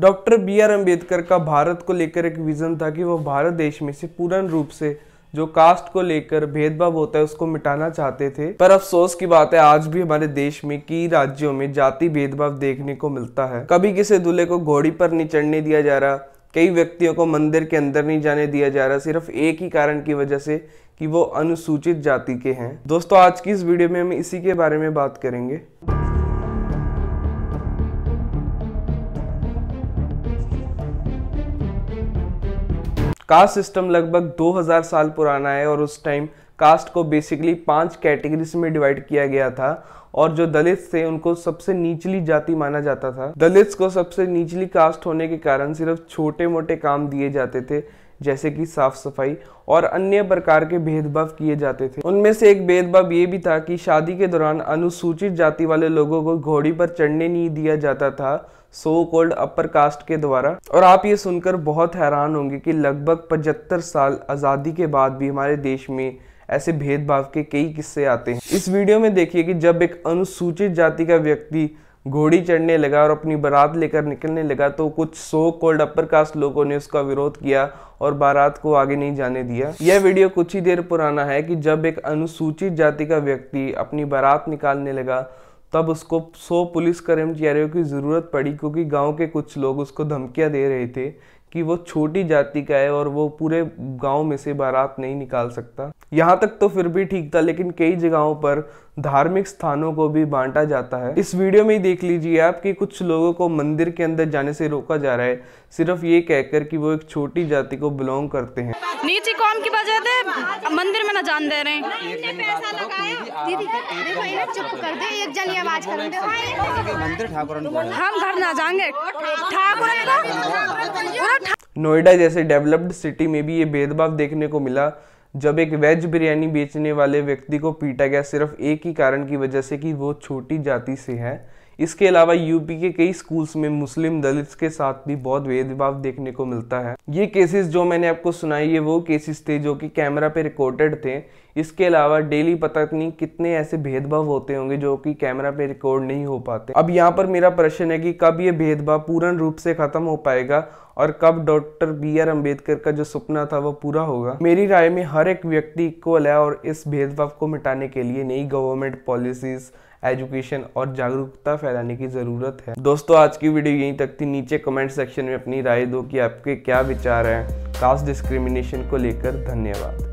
doctor B are Ambedkar का भारत को लेकर एक विज़न था कि वह भारत देश में से पूर्ण रूप से जो कास्ट को लेकर भेदभाव होता है उसको मिटाना चाहते थे पर अफसोस की बात है आज भी हमारे देश में कई राज्यों में जाति भेदभाव देखने को मिलता है कभी किसी दूल्हे को घोड़ी पर नहीं चढ़ने दिया जा रहा कई व्यक्तियों को मंदिर के अंदर नहीं जाने दिया जा रहा सिर्फ एक ही कारण की वजह से कि वो अनुसूचित जाति के हैं दोस्तों आज की इस वीडियो में हम इसी के बारे में बात करेंगे कास्ट सिस्टम लगभग 2000 साल पुराना है और उस टाइम कास्ट को बेसिकली पांच कैटेगरीज में डिवाइड किया गया था और जो दलित थे उनको सबसे निचली जाति माना जाता था दलित को सबसे निचली कास्ट होने के कारण सिर्फ छोटे मोटे काम दिए जाते थे जैसे कि साफ सफाई और अन्य प्रकार के भेदभाव किए जाते थे उनमें से एक भेदभाव ये भी था कि शादी के दौरान अनुसूचित जाति वाले लोगों को घोड़ी पर चढ़ने नहीं दिया जाता था सो कोल्ड अपर कास्ट के द्वारा और आप ये सुनकर बहुत हैरान होंगे कि लगभग पचहत्तर साल आज़ादी के बाद भी हमारे देश में ऐसे भेदभाव के कई किस्से आते हैं इस वीडियो में देखिए कि जब एक अनुसूचित जाति का व्यक्ति घोड़ी चढ़ने लगा और अपनी बारात लेकर निकलने लगा तो कुछ सो कोल्ड अपर कास्ट लोगों ने उसका विरोध किया और बारात को आगे नहीं जाने दिया यह वीडियो कुछ ही देर पुराना है कि जब एक अनुसूचित जाति का व्यक्ति अपनी बारात निकालने लगा तब उसको सौ पुलिस कर्मचारियों की ज़रूरत पड़ी क्योंकि गांव के कुछ लोग उसको धमकियां दे रहे थे कि वो छोटी जाति का है और वो पूरे गांव में से बारात नहीं निकाल सकता यहाँ तक तो फिर भी ठीक था लेकिन कई जगहों पर धार्मिक स्थानों को भी बांटा जाता है इस वीडियो में ही देख लीजिए आप कि कुछ लोगों को मंदिर के अंदर जाने से रोका जा रहा है सिर्फ ये कहकर कि वो एक छोटी जाति को बिलोंग करते हैं नीचे कौम की वजह से मंदिर में ना जान दे रहे हम घर ना जाएंगे हाँ, नोएडा जैसे डेवलप्ड सिटी में भी ये भेदभाव देखने को मिला जब एक वेज बिरयानी बेचने वाले व्यक्ति को पीटा गया सिर्फ एक ही कारण की वजह से कि वो छोटी जाति से है इसके अलावा यूपी के कई स्कूल्स में मुस्लिम दलित के साथ भी बहुत भेदभाव देखने को मिलता है ये केसेस जो मैंने आपको सुनाई है वो केसेस थे जो कि कैमरा पे रिकॉर्डेड थे इसके अलावा डेली पता नहीं कितने ऐसे भेदभाव होते होंगे जो कि कैमरा पे रिकॉर्ड नहीं हो पाते अब यहाँ पर मेरा प्रश्न है कि कब ये भेदभाव पूर्ण रूप से खत्म हो पाएगा और कब डॉक्टर बी आर अम्बेडकर का जो सपना था वो पूरा होगा मेरी राय में हर एक व्यक्ति इक्वल है और इस भेदभाव को मिटाने के लिए नई गवर्नमेंट पॉलिसीज एजुकेशन और जागरूकता फैलाने की ज़रूरत है दोस्तों आज की वीडियो यहीं तक थी नीचे कमेंट सेक्शन में अपनी राय दो कि आपके क्या विचार हैं कास्ट डिस्क्रिमिनेशन को लेकर धन्यवाद